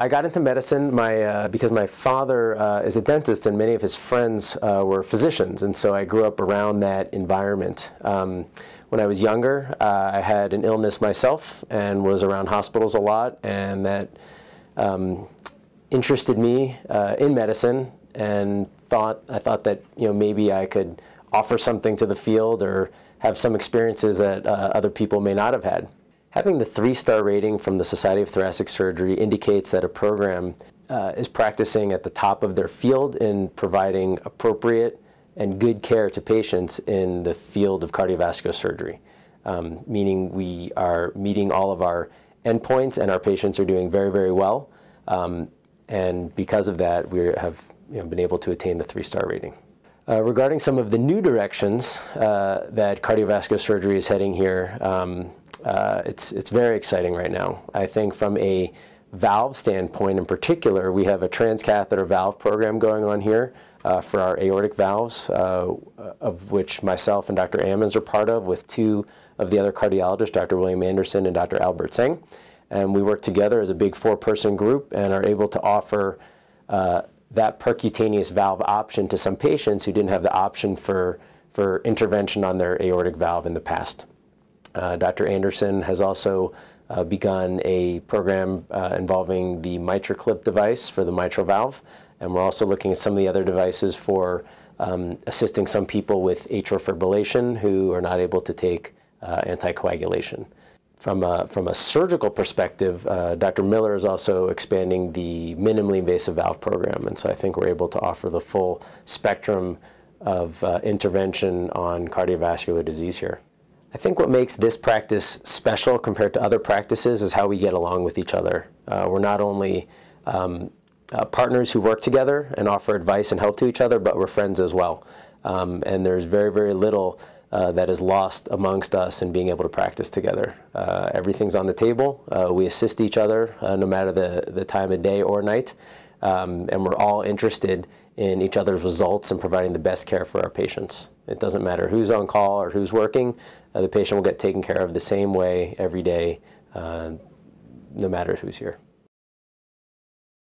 I got into medicine my, uh, because my father uh, is a dentist and many of his friends uh, were physicians, and so I grew up around that environment. Um, when I was younger, uh, I had an illness myself and was around hospitals a lot, and that um, interested me uh, in medicine. And thought I thought that you know maybe I could offer something to the field or have some experiences that uh, other people may not have had. Having the three-star rating from the Society of Thoracic Surgery indicates that a program uh, is practicing at the top of their field in providing appropriate and good care to patients in the field of cardiovascular surgery, um, meaning we are meeting all of our endpoints and our patients are doing very, very well. Um, and because of that, we have you know, been able to attain the three-star rating. Uh, regarding some of the new directions uh, that cardiovascular surgery is heading here, um, uh, it's, it's very exciting right now. I think from a valve standpoint in particular, we have a transcatheter valve program going on here uh, for our aortic valves, uh, of which myself and Dr. Ammons are part of with two of the other cardiologists, Dr. William Anderson and Dr. Albert Singh. And we work together as a big four-person group and are able to offer uh, that percutaneous valve option to some patients who didn't have the option for, for intervention on their aortic valve in the past. Uh, Dr. Anderson has also uh, begun a program uh, involving the MitraClip device for the mitral valve. And we're also looking at some of the other devices for um, assisting some people with atrial fibrillation who are not able to take uh, anticoagulation. From a, from a surgical perspective, uh, Dr. Miller is also expanding the minimally invasive valve program. And so I think we're able to offer the full spectrum of uh, intervention on cardiovascular disease here. I think what makes this practice special compared to other practices is how we get along with each other. Uh, we're not only um, uh, partners who work together and offer advice and help to each other, but we're friends as well. Um, and there's very, very little uh, that is lost amongst us in being able to practice together. Uh, everything's on the table. Uh, we assist each other uh, no matter the, the time of day or night um, and we're all interested in each other's results and providing the best care for our patients. It doesn't matter who's on call or who's working, uh, the patient will get taken care of the same way every day, uh, no matter who's here.